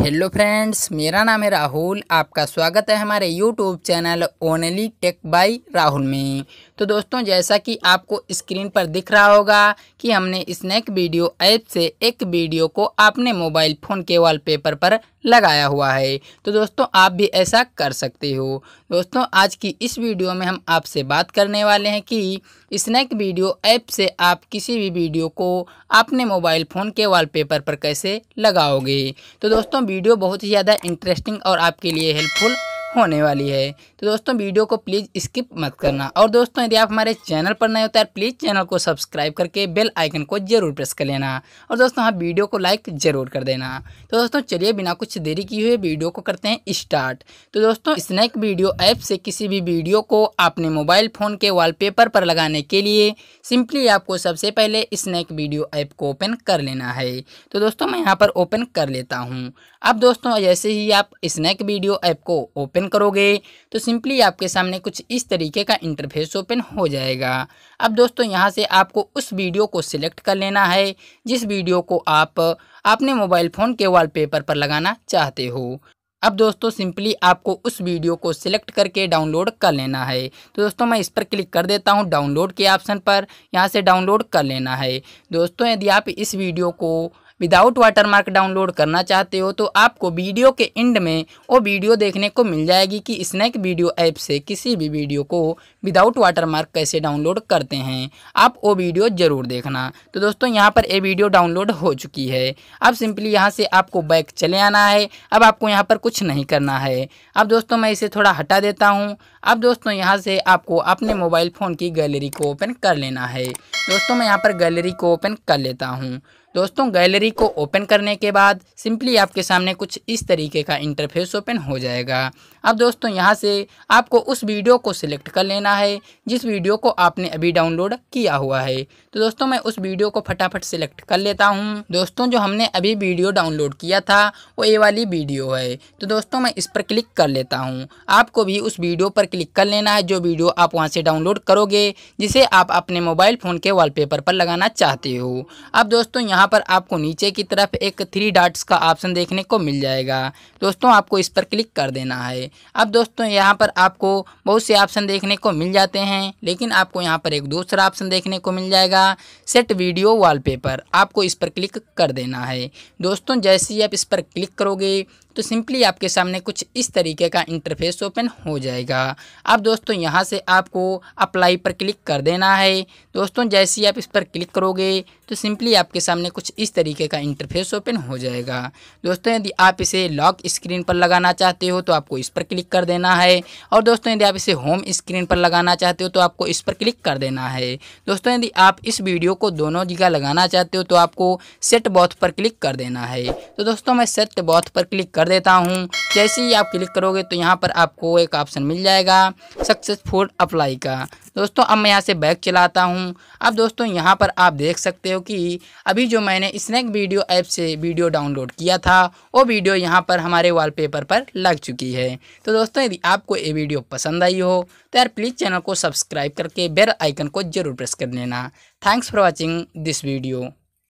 hello friends मेरा नाम है राहुल आपका स्वागत है हमारे YouTube channel only tech by Rahul में तो दोस्तों जैसा कि आपको स्क्रीन पर दिख रहा होगा कि हमने स्नैक वीडियो ऐप से एक वीडियो को अपने मोबाइल फ़ोन के वॉलपेपर पर लगाया हुआ है तो दोस्तों आप भी ऐसा कर सकते हो दोस्तों आज की इस वीडियो में हम आपसे बात करने वाले हैं कि स्नैक वीडियो ऐप से आप किसी भी वीडियो को अपने मोबाइल फ़ोन के वॉलपेपर पर कैसे लगाओगे तो दोस्तों वीडियो बहुत ही ज़्यादा इंटरेस्टिंग और आपके लिए हेल्पफुल होने वाली है तो दोस्तों वीडियो को प्लीज़ स्किप मत करना और दोस्तों यदि आप हमारे चैनल पर नए होता तो है प्लीज़ चैनल को सब्सक्राइब करके बेल आइकन को जरूर प्रेस कर लेना और दोस्तों हाँ वीडियो को लाइक ज़रूर कर देना तो दोस्तों चलिए बिना कुछ देरी की हुए वीडियो को करते हैं स्टार्ट तो दोस्तों स्नैक वीडियो ऐप से किसी भी वीडियो को अपने मोबाइल फ़ोन के वॉलपेपर पर लगाने के लिए सिंपली आपको सबसे पहले स्नैक वीडियो ऐप को ओपन कर लेना है तो दोस्तों मैं यहाँ पर ओपन कर लेता हूँ अब दोस्तों जैसे ही आप स्नैक वीडियो ऐप को ओपन ओपन करोगे तो सिंपली आपके सामने कुछ इस तरीके का इंटरफेस ओपन हो जाएगा अब दोस्तों यहाँ से आपको उस वीडियो को सिलेक्ट कर लेना है जिस वीडियो को आप अपने मोबाइल फ़ोन के वॉलपेपर पर लगाना चाहते हो अब दोस्तों सिंपली आपको उस वीडियो को सिलेक्ट करके डाउनलोड कर लेना है तो दोस्तों मैं इस पर क्लिक कर देता हूं डाउनलोड के ऑप्शन पर यहां से डाउनलोड कर लेना है दोस्तों यदि आप इस वीडियो को विदाउट वाटरमार्क डाउनलोड करना चाहते हो तो आपको वीडियो के एंड में वो वीडियो देखने को मिल जाएगी कि स्नैक वीडियो ऐप से किसी भी वीडियो को विदाउट वाटरमार्क कैसे डाउनलोड करते हैं आप वो वीडियो ज़रूर देखना तो दोस्तों यहाँ पर ये वीडियो डाउनलोड हो चुकी है अब सिंपली यहाँ से आपको बैक चले आना है अब आपको यहाँ पर कुछ नहीं करना है अब दोस्तों मैं इसे थोड़ा हटा देता हूँ अब दोस्तों यहाँ से आपको अपने मोबाइल फ़ोन की गैलरी को ओपन कर लेना है दोस्तों मैं यहाँ पर गैलरी को ओपन कर लेता हूँ दोस्तों गैलरी को ओपन करने के बाद सिंपली आपके सामने कुछ इस तरीके का इंटरफेस ओपन हो जाएगा अब दोस्तों यहाँ से आपको उस वीडियो को सिलेक्ट कर लेना है जिस वीडियो को आपने अभी डाउनलोड किया हुआ है तो दोस्तों मैं उस वीडियो को फटाफट सिलेक्ट कर लेता हूँ दोस्तों जो हमने अभी वीडियो डाउनलोड किया था वो ये वाली वीडियो है तो दोस्तों मैं इस पर क्लिक कर लेता हूँ आपको भी उस वीडियो पर क्लिक कर लेना है जो वीडियो आप वहाँ से डाउनलोड करोगे जिसे आप अपने मोबाइल फ़ोन के वाल पर लगाना चाहते हो अब दोस्तों यहाँ यहाँ पर आपको नीचे की तरफ एक थ्री डॉट्स का ऑप्शन देखने को मिल जाएगा दोस्तों आपको इस पर क्लिक कर देना है अब दोस्तों यहाँ पर आपको बहुत से ऑप्शन देखने को मिल जाते हैं लेकिन आपको यहाँ पर एक दूसरा ऑप्शन देखने को मिल जाएगा सेट वीडियो वॉलपेपर आपको इस पर क्लिक कर देना है दोस्तों जैसे ही आप इस पर क्लिक करोगे तो सिंपली आपके सामने कुछ इस तरीके का इंटरफेस ओपन हो जाएगा अब दोस्तों यहाँ से आपको अप्लाई पर क्लिक कर देना है दोस्तों जैसे ही आप इस पर क्लिक करोगे तो सिंपली आपके सामने कुछ इस तरीके का इंटरफेस ओपन हो जाएगा दोस्तों यदि आप इसे लॉक स्क्रीन पर लगाना चाहते हो तो आपको इस पर क्लिक कर देना है और दोस्तों यदि आप इसे होम स्क्रीन पर लगाना चाहते हो तो आपको इस पर क्लिक कर देना है दोस्तों यदि आप इस वीडियो को दोनों जगह लगाना चाहते हो तो आपको सेट बॉथ पर क्लिक कर देना है तो दोस्तों मैं सेट बॉथ पर क्लिक कर देता हूँ जैसे ही आप क्लिक करोगे तो यहाँ पर आपको एक ऑप्शन मिल जाएगा सक्सेसफुल अप्लाई का दोस्तों अब मैं यहाँ से बैग चलाता हूँ अब दोस्तों यहाँ पर आप देख सकते हो कि अभी जो मैंने स्नैक वीडियो ऐप से वीडियो डाउनलोड किया था वो वीडियो यहाँ पर हमारे वॉलपेपर पर लग चुकी है तो दोस्तों यदि आपको ये वीडियो पसंद आई हो तो यार प्लीज़ चैनल को सब्सक्राइब करके बेल आइकन को ज़रूर प्रेस कर लेना thanks for watching this video